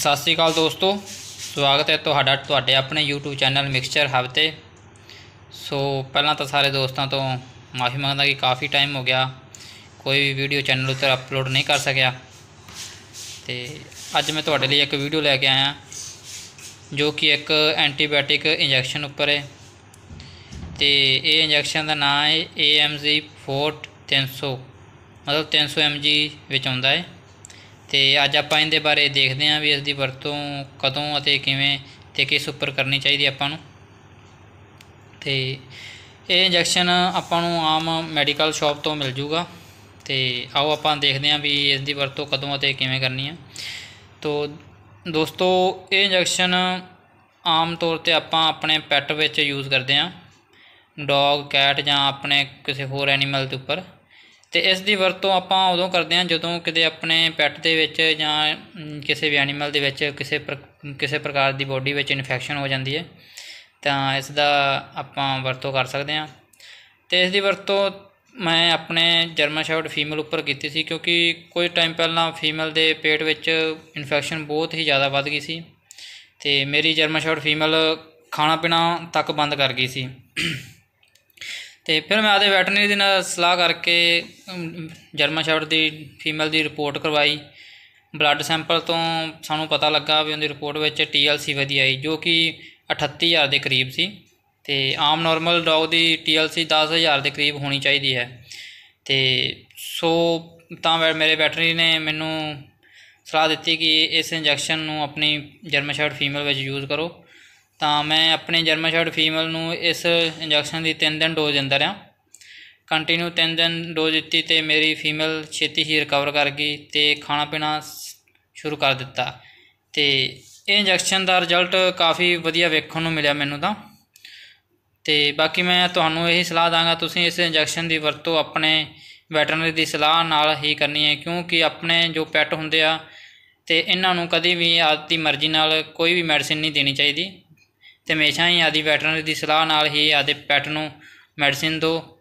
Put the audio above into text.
ਸਤਿ ਸ੍ਰੀ ਅਕਾਲ ਦੋਸਤੋ ਸਵਾਗਤ ਹੈ ਤੁਹਾਡਾ ਤੁਹਾਡੇ ਆਪਣੇ YouTube ਚੈਨਲ ਮਿਕਸਚਰ ਹਬ ਤੇ ਸੋ ਪਹਿਲਾਂ ਤਾਂ ਸਾਰੇ ਦੋਸਤਾਂ ਤੋਂ ਮਾਫੀ ਮੰਗਦਾ ਕਿ ਕਾਫੀ ਟਾਈਮ ਹੋ ਗਿਆ ਕੋਈ ਵੀ ਵੀਡੀਓ ਚੈਨਲ ਉੱਤੇ ਅਪਲੋਡ ਨਹੀਂ ਕਰ ਸਕਿਆ ਤੇ ਅੱਜ ਮੈਂ ਤੁਹਾਡੇ ਲਈ ਇੱਕ ਵੀਡੀਓ ਲੈ ਕੇ ਆਇਆ ਜੋ ਕਿ ਇੱਕ ਐਂਟੀਬਾਇਓਟਿਕ ਇੰਜੈਕਸ਼ਨ ਉੱਪਰ ਹੈ ਤੇ ਇਹ ਇੰਜੈਕਸ਼ਨ ਦਾ ਨਾਮ ਹੈ AMZ 4300 ਮਤਲਬ 300 mg ਵਿੱਚ ਆਉਂਦਾ ਹੈ ਤੇ ਅੱਜ ਆਪਾਂ ਇਹਦੇ ਬਾਰੇ ਦੇਖਦੇ ਹਾਂ ਵੀ ਇਸ ਦੀ ਵਰਤੋਂ ਕਦੋਂ ਅਤੇ ਕਿਵੇਂ ਤੇ ਕਿਸ ਉੱਪਰ ਕਰਨੀ ਚਾਹੀਦੀ ਆਪਾਂ ਨੂੰ ਤੇ ਇਹ ਇੰਜੈਕਸ਼ਨ ਆਪਾਂ ਨੂੰ ਆਮ ਮੈਡੀਕਲ ਸ਼ਾਪ ਤੋਂ ਮਿਲ ਜੂਗਾ ਤੇ ਆਓ ਆਪਾਂ ਦੇਖਦੇ ਹਾਂ ਵੀ ਇਸ ਦੀ ਵਰਤੋਂ ਕਦੋਂ ਅਤੇ ਕਿਵੇਂ ਕਰਨੀ ਆ ਤੋ ਦੋਸਤੋ ਇਹ ਇੰਜੈਕਸ਼ਨ ਆਮ ਤੌਰ ਤੇ ਆਪਾਂ ਆਪਣੇ ਪੈਟ ਵਿੱਚ ਯੂਜ਼ ਕਰਦੇ ਹਾਂ ਡੌਗ ਕੈਟ ਜਾਂ ਆਪਣੇ ਕਿਸੇ ਹੋਰ ਐਨੀਮਲ ਦੇ ਉੱਪਰ ਤੇ ਇਸ ਦੀ ਵਰਤੋਂ ਆਪਾਂ ਉਦੋਂ ਕਰਦੇ ਹਾਂ ਜਦੋਂ ਕਿਤੇ ਆਪਣੇ ਪੈਟ ਦੇ ਵਿੱਚ ਜਾਂ ਕਿਸੇ ਵੀ ਐਨੀਮਲ ਦੇ ਵਿੱਚ ਕਿਸੇ ਕਿਸੇ ਪ੍ਰਕਾਰ ਦੀ ਬੋਡੀ ਵਿੱਚ ਇਨਫੈਕਸ਼ਨ ਹੋ ਜਾਂਦੀ ਹੈ ਤਾਂ ਇਸ ਦਾ ਆਪਾਂ ਵਰਤੋਂ ਕਰ ਸਕਦੇ ਹਾਂ ਤੇ ਇਸ ਦੀ ਵਰਤੋਂ ਮੈਂ ਆਪਣੇ ਜਰਮਨ ਸ਼ਾਰਟ ਫੀਮੇਲ ਉੱਪਰ ਕੀਤੀ ਸੀ ਕਿਉਂਕਿ ਕੋਈ ਟਾਈਮ ਪਹਿਲਾਂ ਫੀਮੇਲ ਦੇ ਪੇਟ ਵਿੱਚ ਇਨਫੈਕਸ਼ਨ ਬਹੁਤ ਹੀ ਜ਼ਿਆਦਾ ਵੱਧ ਗਈ ਸੀ ਤੇ ਮੇਰੀ ਜਰਮਨ ਸ਼ਾਰਟ ਫੀਮੇਲ ਖਾਣਾ ਪੀਣਾ ਤੱਕ ਬੰਦ ਕਰ ਗਈ ਸੀ ਤੇ ਫਿਰ ਮੈਂ ਆਦੇ ਵੈਟਰਨਰੀ ਦੇ ਨਾਲ ਸਲਾਹ ਕਰਕੇ ਜਰਮਨ ਸ਼ੈਫਰਡ ਦੀ ਫੀਮੇਲ ਦੀ ਰਿਪੋਰਟ ਕਰਵਾਈ ਬਲੱਡ ਸੈਂਪਲ ਤੋਂ ਸਾਨੂੰ ਪਤਾ ਲੱਗਾ ਵੀ ਉਹਦੀ ਰਿਪੋਰਟ ਵਿੱਚ ਟੀਐਲਸੀ ਵਧੀ ਆਈ ਜੋ ਕਿ 38000 ਦੇ ਕਰੀਬ ਸੀ ਤੇ ਆਮ ਨਾਰਮਲ ਡੌਗ ਦੀ ਟੀਐਲਸੀ 10000 ਦੇ ਕਰੀਬ ਹੋਣੀ ਚਾਹੀਦੀ ਹੈ ਤੇ ਸੋ ਤਾਂ ਮੇਰੇ ਵੈਟਰਨਰੀ ਨੇ ਮੈਨੂੰ ਸਲਾਹ ਦਿੱਤੀ ਕਿ ਇਸ ਇੰਜੈਕਸ਼ਨ ਨੂੰ ਆਪਣੀ ਜਰਮਨ ਸ਼ੈਫਰਡ ਫੀਮੇਲ ਵਿੱਚ ਯੂਜ਼ ਕਰੋ ਤਾਂ ਮੈਂ ਆਪਣੇ ਜਰਮਨ ਸ਼ਾਰਟ ਫੀਮੇਲ ਨੂੰ ਇਸ ਇੰਜੈਕਸ਼ਨ ਦੀ 3 ਦਿਨ ਡੋਜ਼ ਦਿੰਦਾ ਰਿਹਾ ਕੰਟੀਨਿਊ 3 ਦਿਨ ਡੋਜ਼ ਦਿੱਤੀ ਤੇ ਮੇਰੀ ਫੀਮੇਲ ਛੇਤੀ ਹੀ ਰਿਕਵਰ ਕਰ ਗਈ ਤੇ ਖਾਣਾ ਪੀਣਾ ਸ਼ੁਰੂ ਕਰ ਦਿੱਤਾ ਤੇ ਇਹ ਇੰਜੈਕਸ਼ਨ ਦਾ ਰਿਜ਼ਲਟ ਕਾਫੀ ਵਧੀਆ ਵੇਖਣ ਨੂੰ ਮਿਲਿਆ ਮੈਨੂੰ ਤਾਂ ਤੇ ਬਾਕੀ ਮੈਂ ਤੁਹਾਨੂੰ ਇਹੀ ਸਲਾਹ ਦਾਂਗਾ ਤੁਸੀਂ ਇਸ ਇੰਜੈਕਸ਼ਨ ਦੀ ਵਰਤੋਂ ਆਪਣੇ ਵੈਟਰਨਰੀ ਦੀ ਸਲਾਹ ਨਾਲ ਹੀ ਕਰਨੀ ਹੈ ਕਿਉਂਕਿ ਆਪਣੇ ਜੋ ਪੈਟ ਹੁੰਦੇ ਆ ਤੇ ਇਹਨਾਂ ਨੂੰ ਕਦੀ ਵੀ ਆਦਤੀ ਮਰਜ਼ੀ ਨਾਲ ਕੋਈ ਵੀ ਮੈਡੀਸਿਨ ਨਹੀਂ ਦੇਣੀ ਚਾਹੀਦੀ ਤੇ ਹਮੇਸ਼ਾ ਹੀ ਆਦੀ ਵੈਟਰਨਰੀ ਦੀ ਸਲਾਹ ਨਾਲ ਹੀ ਆਦੇ ਪੈਟ ਨੂੰ ਮੈਡੀਸਿਨ ਦੋ